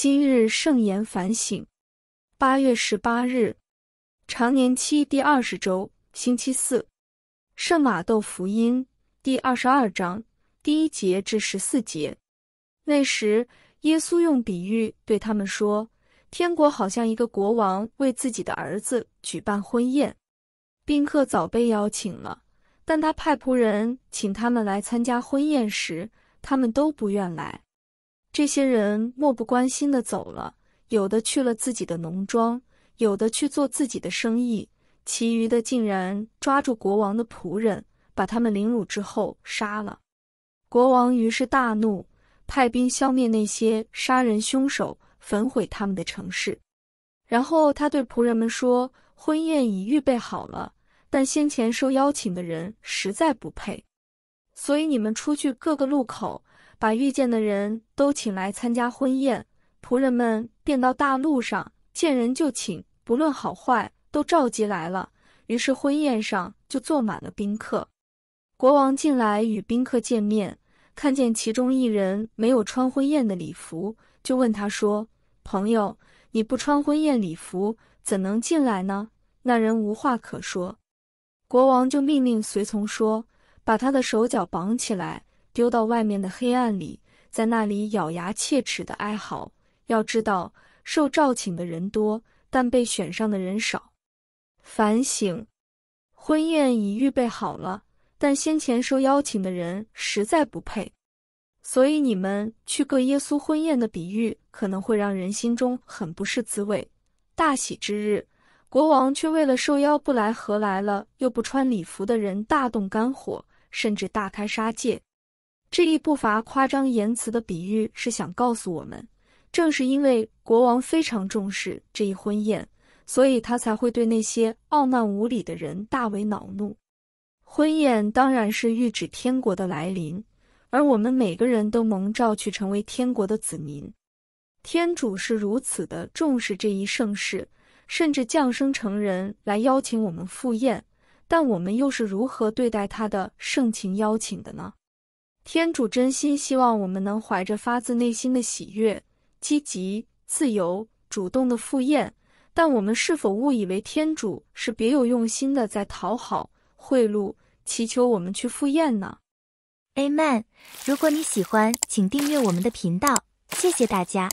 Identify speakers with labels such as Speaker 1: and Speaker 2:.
Speaker 1: 今日圣言反省，八月十八日，常年期第二十周，星期四，圣马窦福音第二十二章第一节至十四节。那时，耶稣用比喻对他们说：“天国好像一个国王为自己的儿子举办婚宴，宾客早被邀请了，但他派仆人请他们来参加婚宴时，他们都不愿来。”这些人漠不关心的走了，有的去了自己的农庄，有的去做自己的生意，其余的竟然抓住国王的仆人，把他们凌辱之后杀了。国王于是大怒，派兵消灭那些杀人凶手，焚毁他们的城市。然后他对仆人们说：“婚宴已预备好了，但先前受邀请的人实在不配，所以你们出去各个路口。”把遇见的人都请来参加婚宴，仆人们便到大路上见人就请，不论好坏都召集来了。于是婚宴上就坐满了宾客。国王进来与宾客见面，看见其中一人没有穿婚宴的礼服，就问他说：“朋友，你不穿婚宴礼服，怎能进来呢？”那人无话可说。国王就命令随从说：“把他的手脚绑起来。”丢到外面的黑暗里，在那里咬牙切齿的哀嚎。要知道，受召请的人多，但被选上的人少。反省，婚宴已预备好了，但先前受邀请的人实在不配。所以，你们去个耶稣婚宴的比喻，可能会让人心中很不是滋味。大喜之日，国王却为了受邀不来、和来了又不穿礼服的人大动肝火，甚至大开杀戒。这一不乏夸张言辞的比喻是想告诉我们，正是因为国王非常重视这一婚宴，所以他才会对那些傲慢无礼的人大为恼怒。婚宴当然是预指天国的来临，而我们每个人都蒙召去成为天国的子民。天主是如此的重视这一盛世，甚至降生成人来邀请我们赴宴，但我们又是如何对待他的盛情邀请的呢？天主真心希望我们能怀着发自内心的喜悦、积极、自由、主动的赴宴，但我们是否误以为天主是别有用心的在讨好、贿赂、祈求我们去赴宴呢？a m e n 如果你喜欢，请订阅我们的频道，谢谢大家。